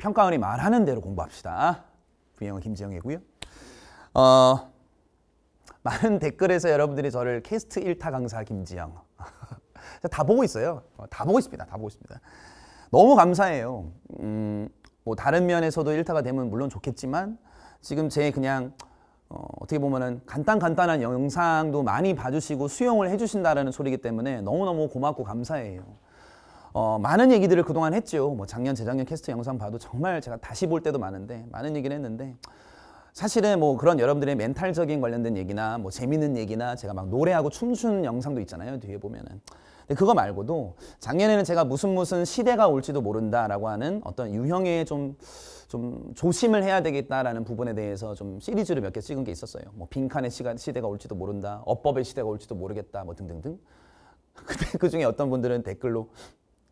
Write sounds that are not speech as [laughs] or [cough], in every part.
평가원이 말하는 대로 공부합시다. 부영은 김지영이고요. 어, 많은 댓글에서 여러분들이 저를 캐스트 1타 강사 김지영 [laughs] 다 보고 있어요. 어, 다 보고 있습니다. 다 보고 있습니다. 너무 감사해요. 음, 뭐 다른 면에서도 1타가 되면 물론 좋겠지만 지금 제 그냥 어, 떻게 보면은 간단간단한 영상도 많이 봐주시고 수용을 해주신다라는 소리기 때문에 너무너무 고맙고 감사해요. 어, 많은 얘기들을 그동안 했죠. 뭐 작년, 재작년 캐스트 영상 봐도 정말 제가 다시 볼 때도 많은데 많은 얘기를 했는데 사실은 뭐 그런 여러분들의 멘탈적인 관련된 얘기나 뭐 재밌는 얘기나 제가 막 노래하고 춤추는 영상도 있잖아요. 뒤에 보면은. 근데 그거 말고도 작년에는 제가 무슨 무슨 시대가 올지도 모른다라고 하는 어떤 유형의 좀 좀 조심을 해야 되겠다라는 부분에 대해서 좀 시리즈를 몇 개 찍은 게 있었어요. 뭐 빈칸의 시간, 시대가 올지도 모른다, 어법의 시대가 올지도 모르겠다, 뭐 등등등. [laughs] 그 중에 어떤 분들은 댓글로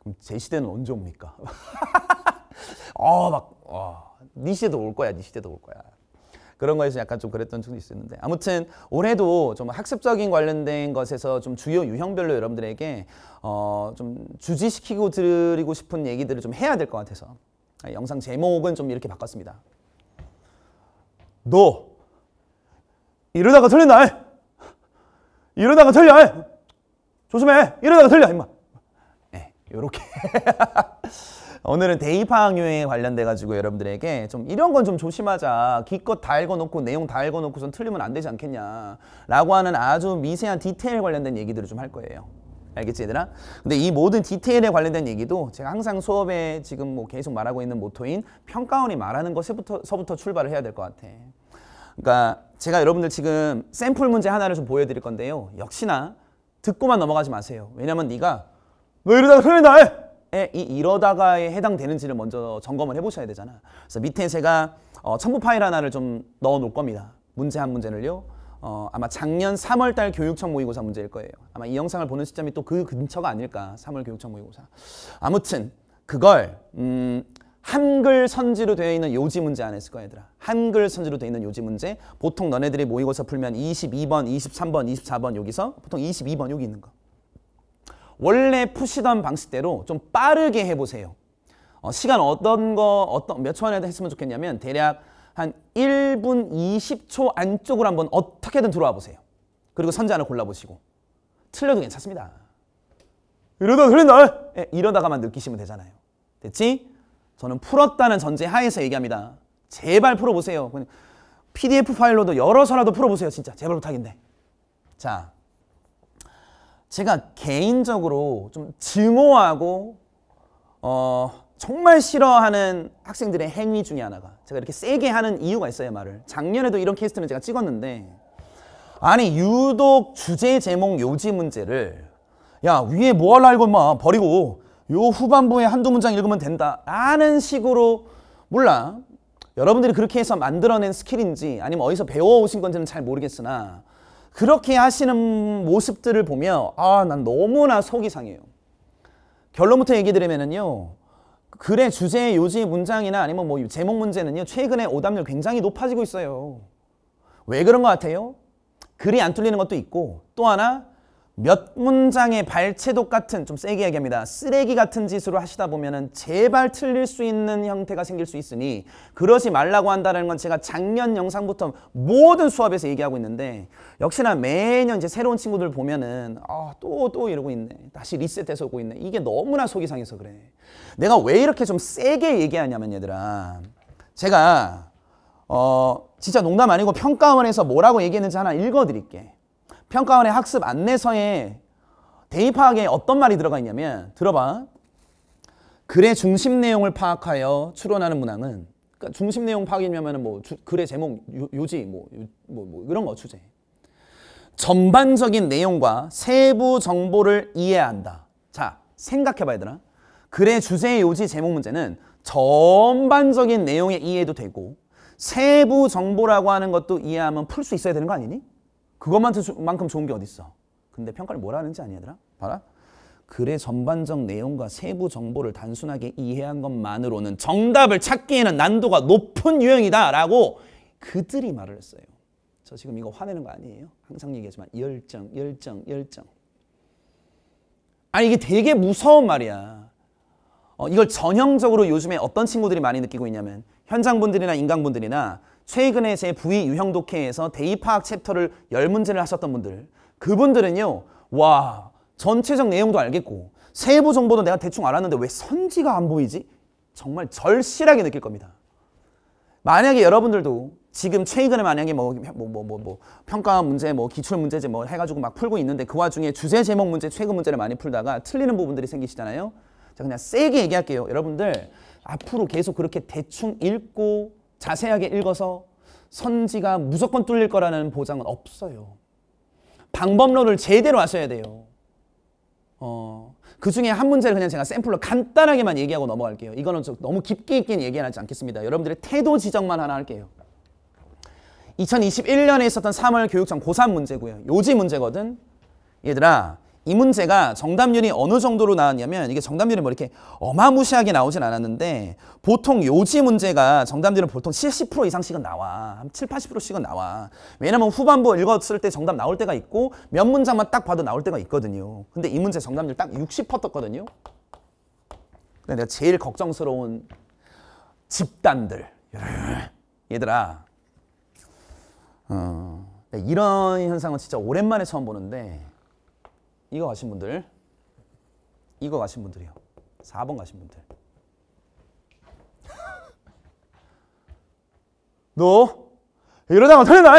그럼 제 시대는 언제 옵니까? [laughs] 어, 막, 어, 네 시대도 올 거야, 네 시대도 올 거야. 그런 거에서 약간 좀 그랬던 적도 있었는데 아무튼 올해도 좀 학습적인 관련된 것에서 좀 주요 유형별로 여러분들에게 어, 좀 주지시키고 드리고 싶은 얘기들을 좀 해야 될 것 같아서 아, 영상 제목은 좀 이렇게 바꿨습니다. 너 이러다가 틀린다. 이러다가 틀려. 조심해. 이러다가 틀려 임마. 요렇게 [laughs] 오늘은 대입항유에 관련돼 가지고 여러분들에게 좀 이런 건 좀 조심하자 기껏 다 읽어놓고 내용 다 읽어놓고 선 틀리면 안 되지 않겠냐 라고 하는 아주 미세한 디테일 관련된 얘기들을 좀 할 거예요 알겠지 얘들아? 근데 이 모든 디테일에 관련된 얘기도 제가 항상 수업에 지금 뭐 계속 말하고 있는 모토인 평가원이 말하는 것에서부터 출발을 해야 될 것 같아 그러니까 제가 여러분들 지금 샘플 문제 하나를 좀 보여드릴 건데요 역시나 듣고만 넘어가지 마세요 왜냐면 네가 너 이러다가 큰일 나! 예? 이 이러다가에 해당되는지를 먼저 점검을 해보셔야 되잖아. 그래서 밑에 제가 어, 첨부 파일 하나를 좀 넣어 놓을 겁니다. 문제 한 문제를요. 어, 아마 작년 3월달 교육청 모의고사 문제일 거예요. 아마 이 영상을 보는 시점이 또 그 근처가 아닐까. 3월 교육청 모의고사. 아무튼 그걸 음, 한글 선지로 되어 있는 요지 문제 안 했을 거야 얘들아. 한글 선지로 되어 있는 요지 문제. 보통 너네들이 모의고사 풀면 22번, 23번, 24번 여기서 보통 22번 여기 있는 거. 원래 푸시던 방식대로 좀 빠르게 해보세요. 어, 시간 어떤 거 어떤 몇 초 안에 했으면 좋겠냐면 대략 한 1분 20초 안쪽으로 한번 어떻게든 들어와 보세요. 그리고 선제 하나 골라보시고 틀려도 괜찮습니다. 이러다 틀린다. 예, 이러다가만 느끼시면 되잖아요. 됐지? 저는 풀었다는 전제 하에서 얘기합니다. 제발 풀어보세요. PDF 파일로도 열어서라도 풀어보세요. 진짜 제발 부탁인데. 자, 제가 개인적으로 좀 증오하고 어, 정말 싫어하는 학생들의 행위 중에 하나가 제가 이렇게 세게 하는 이유가 있어요 말을 작년에도 이런 캐스트는 제가 찍었는데 아니 유독 주제 제목 요지 문제를 야 위에 뭐 할라 이거 막 버리고 요 후반부에 한두 문장 읽으면 된다 라는 식으로 몰라 여러분들이 그렇게 해서 만들어낸 스킬인지 아니면 어디서 배워오신 건지는 잘 모르겠으나 그렇게 하시는 모습들을 보며 아, 난 너무나 속이 상해요. 결론부터 얘기 드리면요 글의 주제, 요지 문장이나 아니면 뭐 제목 문제는요. 최근에 오답률 굉장히 높아지고 있어요. 왜 그런 것 같아요? 글이 안 뚫리는 것도 있고 또 하나 몇 문장의 발채독 같은 좀 세게 얘기합니다. 쓰레기 같은 짓으로 하시다 보면은 제발 틀릴 수 있는 형태가 생길 수 있으니 그러지 말라고 한다는 건 제가 작년 영상부터 모든 수업에서 얘기하고 있는데 역시나 매년 이제 새로운 친구들 보면은 아또또 또 이러고 있네. 다시 리셋해서 오고 있네. 이게 너무나 속이 상해서 그래. 내가 왜 이렇게 좀 세게 얘기하냐면 얘들아 제가 어 진짜 농담 아니고 평가원에서 뭐라고 얘기했는지 하나 읽어드릴게. 평가원의 학습 안내서에 대입 파악에 어떤 말이 들어가 있냐면 들어봐. 글의 중심 내용을 파악하여 추론하는 문항은 그러니까 중심 내용 파악이냐면 뭐 주, 글의 제목, 요, 지 뭐, 뭐, 뭐 이런 거 주제. 전반적인 내용과 세부 정보를 이해 한다. 자, 생각해봐 얘들아. 글의 주제, 요지, 제목 문제는 전반적인 내용의 이해도 되고 세부 정보라고 하는 것도 이해하면 풀 수 있어야 되는 거 아니니? 그것만큼 좋은 게 어딨어. 근데 평가를 뭐라 하는지 아니 더라 봐라. 글의 전반적 내용과 세부 정보를 단순하게 이해한 것만으로는 정답을 찾기에는 난도가 높은 유형이다 라고 그들이 말을 했어요. 저 지금 이거 화내는 거 아니에요? 항상 얘기하지만 열정, 열정, 열정. 아니 이게 되게 무서운 말이야. 어, 이걸 전형적으로 요즘에 어떤 친구들이 많이 느끼고 있냐면 현장분들이나 인강분들이나 최근에 제 부위 유형 독해에서 대입화학 챕터를 열문제를 하셨던 분들 그분들은요 와 전체적 내용도 알겠고 세부 정보도 내가 대충 알았는데 왜 선지가 안 보이지? 정말 절실하게 느낄 겁니다. 만약에 여러분들도 지금 최근에 만약에 뭐 뭐 뭐뭐 뭐, 뭐, 뭐, 평가 문제 뭐 기출 문제지 뭐 해가지고 막 풀고 있는데 그 와중에 주제 제목 문제 최근 문제를 많이 풀다가 틀리는 부분들이 생기시잖아요. 자 그냥 세게 얘기할게요. 여러분들 앞으로 계속 그렇게 대충 읽고 자세하게 읽어서 선지가 무조건 뚫릴 거라는 보장은 없어요. 방법론을 제대로 아셔야 돼요. 어, 그 중에 한 문제를 그냥 제가 샘플로 간단하게만 얘기하고 넘어갈게요. 이거는 좀 너무 깊게 있긴 얘기하지 않겠습니다. 여러분들의 태도 지적만 하나 할게요. 2021년에 있었던 3월 교육청 고3 문제고요. 요지 문제거든. 얘들아 이 문제가 정답률이 어느 정도로 나왔냐면 이게 정답률이 뭐 이렇게 어마무시하게 나오진 않았는데 보통 요지 문제가 정답률은 보통 70% 이상씩은 나와. 한 7, 80%씩은 나와. 왜냐면 후반부 읽었을 때 정답 나올 때가 있고 몇 문장만 딱 봐도 나올 때가 있거든요. 근데 이 문제 정답률 딱 60% 떴거든요. 근데 내가 제일 걱정스러운 집단들. 얘들아. 어, 이런 현상은 진짜 오랜만에 처음 보는데 이거 가신 분들 이거 가신 분들이요 4번 가신 분들 [laughs] 너 이러다가 털린다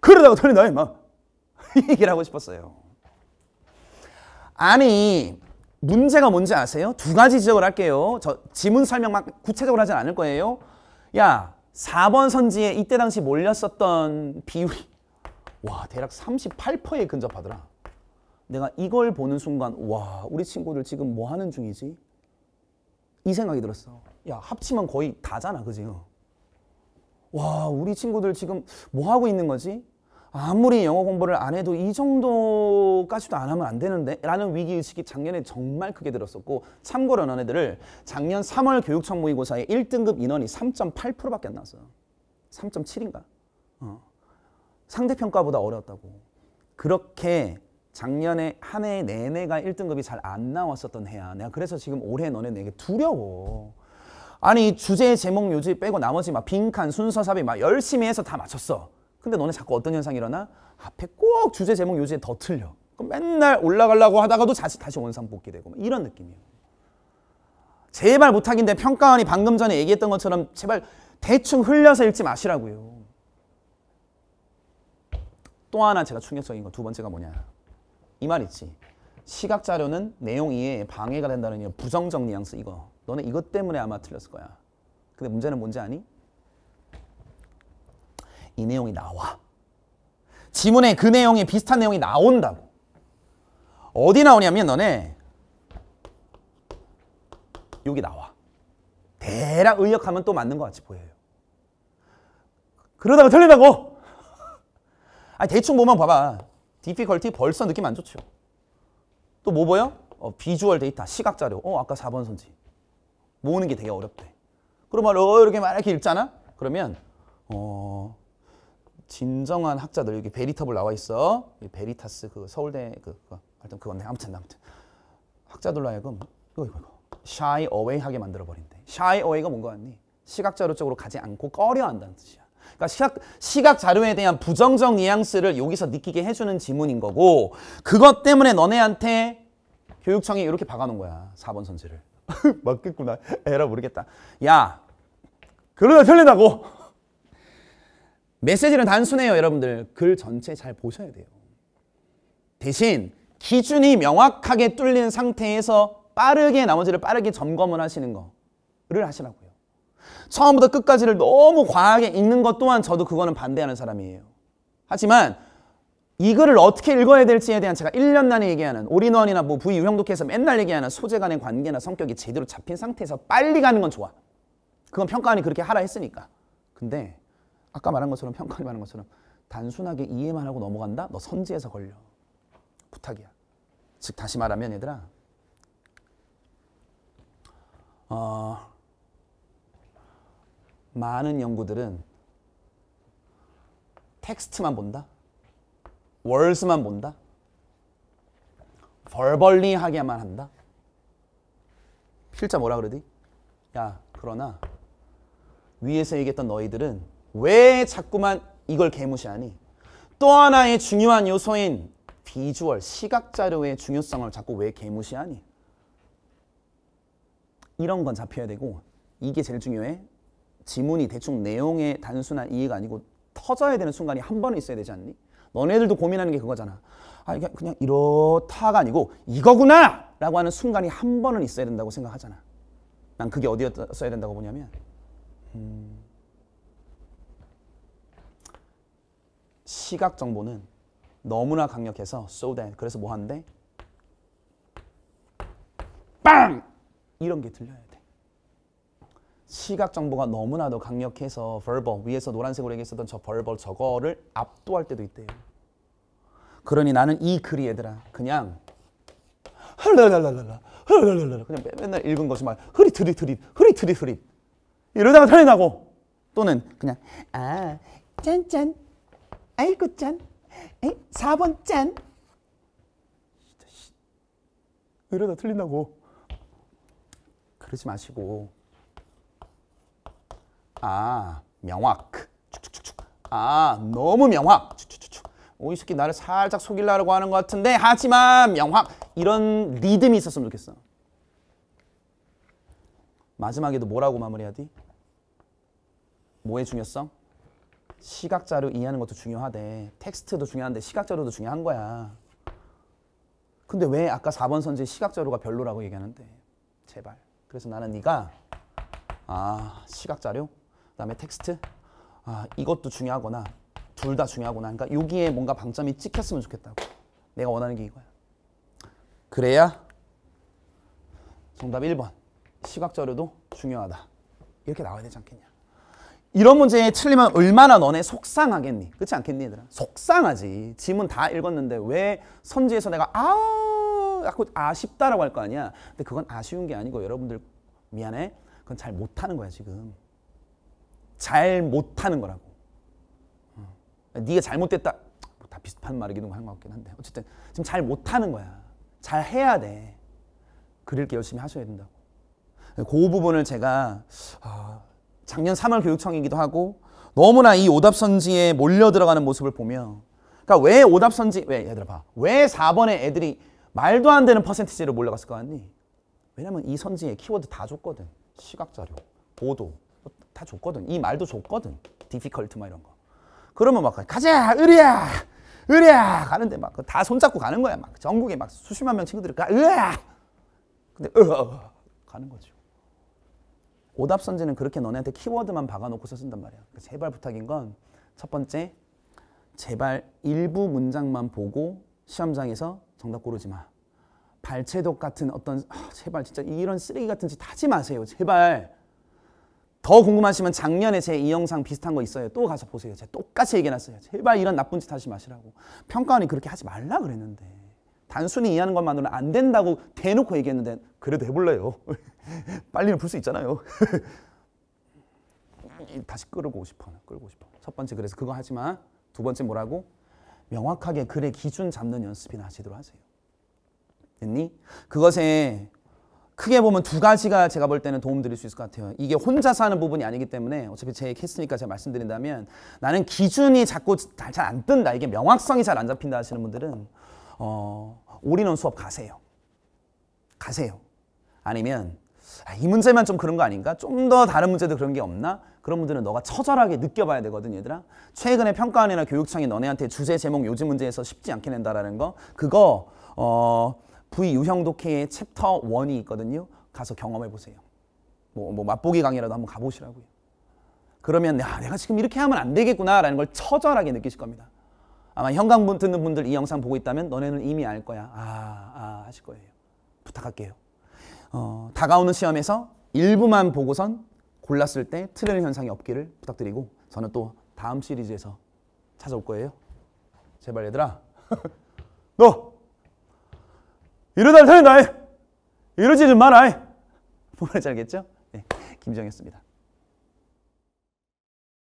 그러다가 털린다 임마 [laughs] 얘기를 하고 싶었어요 아니 문제가 뭔지 아세요? 두 가지 지적을 할게요 저 지문 설명만 구체적으로 하진 않을 거예요 야 4번 선지에 이때 당시 몰렸었던 비율이 와 대략 38%에 근접하더라 내가 이걸 보는 순간 와 우리 친구들 지금 뭐 하는 중이지? 이 생각이 들었어. 야 합치면 거의 다잖아 그지? 와 우리 친구들 지금 뭐 하고 있는 거지? 아무리 영어 공부를 안 해도 이 정도까지도 안 하면 안 되는데 라는 위기의식이 작년에 정말 크게 들었었고 참고로 너애들을 작년 3월 교육청 모의고사에 1등급 인원이 3.8%밖에 안 나왔어요. 3.7인가? 어. 상대평가보다 어려웠다고. 그렇게 작년에 한 해 내내가 1등급이 잘 안 나왔었던 해야 내가 그래서 지금 올해 너네 내게 두려워 아니 주제 제목 요지 빼고 나머지 막 빈칸 순서 삽입 막 열심히 해서 다 맞췄어 근데 너네 자꾸 어떤 현상이 일어나? 앞에 꼭 주제 제목 요지에 더 틀려 그럼 맨날 올라가려고 하다가도 다시, 다시 원상 복귀되고 이런 느낌이에요 제발 못하긴데 평가원이 방금 전에 얘기했던 것처럼 제발 대충 흘려서 읽지 마시라고요 또 하나 제가 충격적인 거 두 번째가 뭐냐 이 말이지. 시각 자료는 내용 이해에 방해가 된다는 부정적 뉘앙스 이거. 너네 이것 때문에 아마 틀렸을 거야. 근데 문제는 뭔지 아니? 이 내용이 나와. 지문에 그 내용이 비슷한 내용이 나온다고. 어디 나오냐면 너네 여기 나와. 대략 의역하면 또 맞는 것 같이 보여요. 그러다가 틀리다고! [laughs] 아 대충 보면 봐봐. difficulty 벌써 느낌 안 좋죠. 또 뭐 보여? 어, 비주얼 데이터, 시각 자료. 어, 아까 4번 선지. 모으는 게 되게 어렵대. 그러면 어, 이렇게 막 이렇게 읽잖아? 그러면 어, 진정한 학자들 여기 베리터블 나와 있어. 베리타스 그 서울대 그, 그 하여튼 그건데 아무튼 아무튼 학자들로 하여금 이거 이거 이거 shy away 하게 만들어 버린대. shy away가 뭔가 같니? 시각 자료 쪽으로 가지 않고 꺼려 한다는 뜻이야. 그러니까 시각, 시각 자료에 대한 부정적 뉘앙스를 여기서 느끼게 해주는 지문인 거고 그것 때문에 너네한테 교육청이 이렇게 박아놓은 거야. 4번 선지를. [laughs] 맞겠구나. 에라 모르겠다. 야, 그러다 편리다고 메시지는 단순해요. 여러분들. 글 전체 잘 보셔야 돼요. 대신 기준이 명확하게 뚫린 상태에서 빠르게 나머지를 빠르게 점검을 하시는 거를 하시라고요. 처음부터 끝까지를 너무 과하게 읽는 것 또한 저도 그거는 반대하는 사람이에요. 하지만 이 글을 어떻게 읽어야 될지에 대한 제가 1년 내내 얘기하는 올인원이나 뭐 부유형독해서 맨날 얘기하는 소재 간의 관계나 성격이 제대로 잡힌 상태에서 빨리 가는 건 좋아. 그건 평가원이 그렇게 하라 했으니까. 근데 아까 말한 것처럼 평가원이 말한 것처럼 단순하게 이해만 하고 넘어간다? 너 선지에서 걸려. 부탁이야. 즉 다시 말하면 얘들아 어, 많은 연구들은 텍스트만 본다. 월스만 본다. 벌벌리하게만 한다. 필자 뭐라 그러디? 야, 그러나 위에서 얘기했던 너희들은 왜 자꾸만 이걸 개무시하니? 또 하나의 중요한 요소인 비주얼, 시각 자료의 중요성을 자꾸 왜 개무시하니? 이런 건 잡혀야 되고 이게 제일 중요해. 지문이 대충 내용의 단순한 이해가 아니고 터져야 되는 순간이 한 번은 있어야 되지 않니? 너네들도 고민하는 게 그거잖아. 아, 그냥, 그냥 이렇다가 아니고 이거구나! 라고 하는 순간이 한 번은 있어야 된다고 생각하잖아. 난 그게 어디였어야 된다고 보냐면, 음, 시각 정보는 너무나 강력해서 so that 그래서 뭐하데빵 이런 게 들려야 돼. 시각 정보가 너무나도 강력해서 벌버 위에서 노란색으로 얘기했었던 저 벌버 저거를 압도할 때도 있대요. 그러니 나는 이 글이 얘들아 그냥 헐랄랄랄라 헐랄랄랄 그냥 맨날 읽은 것이말 흐릿흐릿흐릿 흐릿흐릿흐릿 이러다가 탈이 나고 또는 그냥 아 짠짠 아이고 짠 4번 짠 이러다 틀린다고 그러지 마시고 아 명확 축축축축 아 너무 명확 축축축축 오이 새끼 나를 살짝 속이려고 하는 것 같은데 하지만 명확 이런 리듬이 있었으면 좋겠어 마지막에도 뭐라고 마무리해야 뭐의 중요성? 시각자료 이해하는 것도 중요하대 텍스트도 중요한데 시각자료도 중요한 거야 근데 왜 아까 4번 선지 시각자료가 별로라고 얘기하는데 제발 그래서 나는 네가 아 시각자료? 그다음에 텍스트 아, 이것도 중요하거나 둘 다 중요하거나 그러니까 여기에 뭔가 방점이 찍혔으면 좋겠다고 내가 원하는 게 이거야 그래야 정답 1번 시각자료도 중요하다 이렇게 나와야 되지 않겠냐 이런 문제에 틀리면 얼마나 너네 속상하겠니 그렇지 않겠니 얘들아 속상하지 지문 다 읽었는데 왜 선지에서 내가 아우 자꾸 아쉽다라고 할 거 아니야 근데 그건 아쉬운 게 아니고 여러분들 미안해 그건 잘 못하는 거야 지금 잘 못하는 거라고. 어. 네가 잘못됐다. 뭐 다 비슷한 말이기도 한것 같긴 한데 어쨌든 지금 잘 못하는 거야. 잘 해야 돼. 그릴 게 열심히 하셔야 된다고. 그 부분을 제가 아, 작년 3월 교육청이기도 하고 너무나 이 오답선지에 몰려 들어가는 모습을 보며 그러니까 왜 오답선지 왜 얘들아 봐. 왜 4번에 애들이 말도 안 되는 퍼센티지로 몰려갔을 거 아니? 왜냐면 이 선지에 키워드 다 줬거든. 시각 자료, 보도, 다좋거든이 말도 좋거든 difficult 막 이런 거. 그러면 막 가자 으랴 으랴 가는데 막 다 손잡고 가는 거야. 막 전국에 막 수십만 명 친구들이 가으아 근데 으아 가는 거죠. 오답 선지는 그렇게 너네한테 키워드만 박아놓고서 쓴단 말이야. 그러니까 제발 부탁인 건 첫 번째 제발 일부 문장만 보고 시험장에서 정답 고르지 마. 발체독 같은 어떤 아, 제발 진짜 이런 쓰레기 같은 짓 하지 마세요. 제발 더 궁금하시면 작년에 제 이 영상 비슷한 거 있어요. 또 가서 보세요. 제가 똑같이 얘기해놨어요. 제발 이런 나쁜 짓 하지 마시라고. 평가원이 그렇게 하지 말라 그랬는데. 단순히 이해하는 것만으로는 안 된다고 대놓고 얘기했는데 그래도 해볼래요. [laughs] 빨리는 풀수 있잖아요. [laughs] 다시 끌고 싶어. 끌고 싶어. 첫 번째 그래서 그거 하지만 두 번째 뭐라고? 명확하게 글의 기준 잡는 연습이나 하시도록 하세요. 됐니? 그것에 크게 보면 두 가지가 제가 볼 때는 도움드릴 수 있을 것 같아요. 이게 혼자서 하는 부분이 아니기 때문에 어차피 제 캐스트니까 제가 말씀드린다면 나는 기준이 자꾸 잘 안 뜬다. 이게 명확성이 잘 안 잡힌다 하시는 분들은 어, 올인원 수업 가세요. 가세요. 아니면 아, 이 문제만 좀 그런 거 아닌가? 좀 더 다른 문제도 그런 게 없나? 그런 분들은 너가 처절하게 느껴봐야 되거든 얘들아. 최근에 평가원이나 교육청이 너네한테 주제 제목 요지 문제에서 쉽지 않게 낸다라는 거 그거 어 V유형 독해의 챕터 1이 있거든요. 가서 경험해 보세요. 뭐, 뭐 맛보기 강의라도 한번 가보시라고요. 그러면 야, 아, 내가 지금 이렇게 하면 안 되겠구나라는 걸 처절하게 느끼실 겁니다. 아마 현강문 듣는 분들 이 영상 보고 있다면 너네는 이미 알 거야. 아, 아 하실 거예요. 부탁할게요. 어, 다가오는 시험에서 일부만 보고선 골랐을 때 틀리는 현상이 없기를 부탁드리고 저는 또 다음 시리즈에서 찾아올 거예요. 제발 얘들아. [laughs] 너 이러다 틀린다. 이러지 좀 마라. [laughs] 보면 잘겠죠? 네, 김정이었습니다.